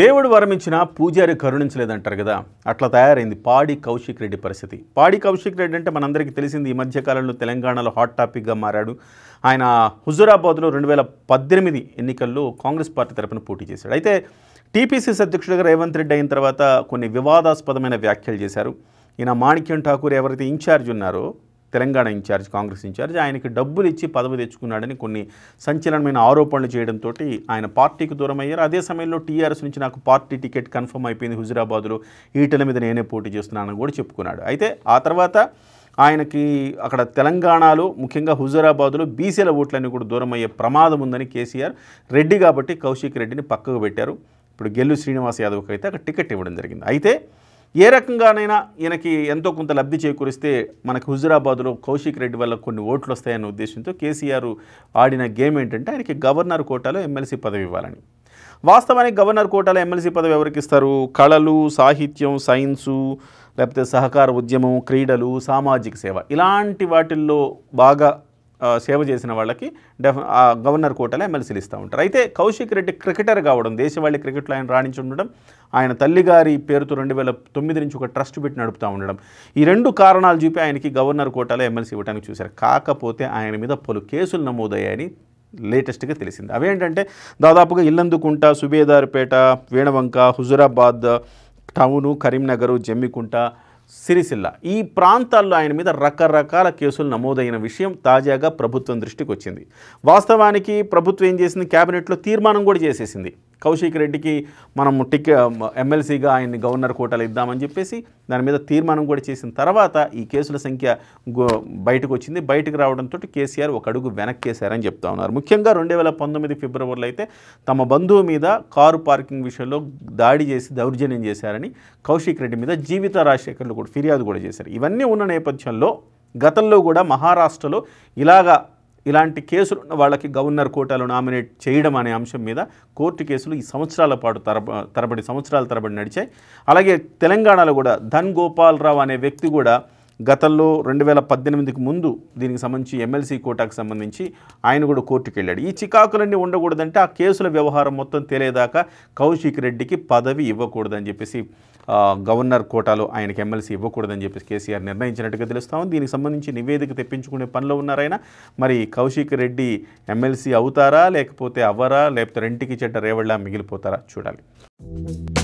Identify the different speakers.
Speaker 1: దేవుడు వరమించిన పూజారి కరుణించలేదంటారు కదా అట్లా తయారైంది పాడి కౌశిక్ రెడ్డి పరిస్థితి పాడి కౌశిక్ రెడ్డి అంటే మనందరికీ తెలిసింది ఈ మధ్యకాలంలో తెలంగాణలో హాట్ టాపిక్గా మారాడు ఆయన హుజురాబాద్లో రెండు వేల పద్దెనిమిది ఎన్నికల్లో కాంగ్రెస్ పార్టీ తరపున పోటీ చేశాడు అయితే టీపీసీసీ అధ్యక్షుడిగా రేవంత్ రెడ్డి అయిన తర్వాత కొన్ని వివాదాస్పదమైన వ్యాఖ్యలు చేశారు ఈయన మాణిక్యం ఠాకూర్ ఎవరైతే ఇన్ఛార్జ్ ఉన్నారో తెలంగాణ ఇన్ఛార్జ్ కాంగ్రెస్ ఇన్ఛార్జ్ ఆయనకి డబ్బులు ఇచ్చి పదవి తెచ్చుకున్నాడని కొన్ని సంచలనమైన ఆరోపణలు చేయడంతో ఆయన పార్టీకి దూరం అయ్యారు అదే సమయంలో టీఆర్ఎస్ నుంచి నాకు పార్టీ టికెట్ కన్ఫర్మ్ అయిపోయింది హుజురాబాద్లో ఈటల మీద నేనే పోటీ చేస్తున్నానని కూడా చెప్పుకున్నాడు అయితే ఆ తర్వాత ఆయనకి అక్కడ తెలంగాణలో ముఖ్యంగా హుజూరాబాద్లో బీసీల ఓట్లన్నీ కూడా దూరం అయ్యే ప్రమాదం ఉందని కేసీఆర్ రెడ్డి కాబట్టి కౌశిక్ రెడ్డిని పక్కకు పెట్టారు ఇప్పుడు గెల్లు శ్రీనివాస్ యాదవ్కి అయితే అక్కడ టికెట్ ఇవ్వడం జరిగింది అయితే ఏ రకంగానైనా ఈయనకి ఎంతో కొంత లబ్ధి చేకూరిస్తే మనకు హుజురాబాద్లో కౌశిక్ రెడ్డి వల్ల కొన్ని ఓట్లు వస్తాయనే ఉద్దేశంతో కేసీఆర్ ఆడిన గేమ్ ఏంటంటే ఆయనకి గవర్నర్ కోటాలో ఎమ్మెల్సీ పదవి ఇవ్వాలని వాస్తవానికి గవర్నర్ కోటాలో ఎమ్మెల్సీ పదవి ఎవరికి ఇస్తారు కళలు సాహిత్యం సైన్సు లేకపోతే సహకార ఉద్యమం క్రీడలు సామాజిక సేవ ఇలాంటి వాటిల్లో బాగా సేవ చేసిన వాళ్ళకి డెఫ్ గవర్నర్ కోటలో ఎమ్మెల్సీలు ఇస్తూ ఉంటారు అయితే కౌశిక్ రెడ్డి క్రికెటర్ కావడం దేశవాళీ క్రికెట్లో ఆయన రాణించి ఉండడం ఆయన తల్లిగారి పేరుతో రెండు వేల తొమ్మిది నుంచి ఒక ట్రస్ట్ పెట్టి నడుపుతూ ఉండడం ఈ రెండు కారణాలు చూపి ఆయనకి గవర్నర్ కోటాలో ఎమ్మెల్సీ ఇవ్వడానికి చూశారు కాకపోతే ఆయన మీద పలు కేసులు నమోదయ్యాయని లేటెస్ట్గా తెలిసింది అవేంటంటే దాదాపుగా ఇల్లందుకుంట సుబేదార్పేట వేణవంక హుజురాబాద్ టౌను కరీంనగర్ జమ్మికుంట సిరిసిల్ల ఈ ప్రాంతాల్లో ఆయన మీద రకరకాల కేసులు నమోదైన విషయం తాజాగా ప్రభుత్వం దృష్టికి వచ్చింది వాస్తవానికి ప్రభుత్వం ఏం చేసింది క్యాబినెట్లో తీర్మానం కూడా చేసేసింది కౌశిక్ రెడ్డికి మనం టిక్ ఎమ్మెల్సీగా ఆయన్ని గవర్నర్ కోటలు ఇద్దామని చెప్పేసి దాని మీద తీర్మానం కూడా చేసిన తర్వాత ఈ కేసుల సంఖ్య బయటకు వచ్చింది బయటకు రావడంతో కేసీఆర్ ఒక అడుగు వెనక్కి వేశారని చెప్తా ఉన్నారు ముఖ్యంగా రెండు వేల పంతొమ్మిది ఫిబ్రవరిలో అయితే తమ బంధువు మీద కారు పార్కింగ్ విషయంలో దాడి చేసి దౌర్జన్యం చేశారని కౌశిక్ రెడ్డి మీద జీవిత రాజశేఖర్లు కూడా ఫిర్యాదు కూడా చేశారు ఇవన్నీ ఉన్న నేపథ్యంలో గతంలో కూడా మహారాష్ట్రలో ఇలాగా ఇలాంటి కేసులు ఉన్న వాళ్ళకి గవర్నర్ కోటాలో నామినేట్ చేయడం అనే అంశం మీద కోర్టు కేసులు ఈ సంవత్సరాల పాటు తరబ తరబడి సంవత్సరాల తరబడి నడిచాయి అలాగే తెలంగాణలో కూడా ధన్ గోపాలరావు అనే వ్యక్తి కూడా గతంలో రెండు వేల పద్దెనిమిదికి ముందు దీనికి సంబంధించి ఎమ్మెల్సీ కోటాకు సంబంధించి ఆయన కూడా కోర్టుకు వెళ్ళాడు ఈ చికాకులన్నీ ఉండకూడదంటే ఆ కేసుల వ్యవహారం మొత్తం తెలియదాకా కౌశిక్ రెడ్డికి పదవి ఇవ్వకూడదని చెప్పేసి గవర్నర్ కోటాలో ఆయనకి ఎమ్మెల్సీ ఇవ్వకూడదని చెప్పేసి కేసీఆర్ నిర్ణయించినట్టుగా తెలుస్తాము దీనికి సంబంధించి నివేదిక తెప్పించుకునే పనిలో ఉన్నారైనా మరి కౌశిక్ రెడ్డి ఎమ్మెల్సీ అవుతారా లేకపోతే అవ్వరా లేకపోతే రెంటికి చెడ్డ రేవళ్ళ మిగిలిపోతారా చూడాలి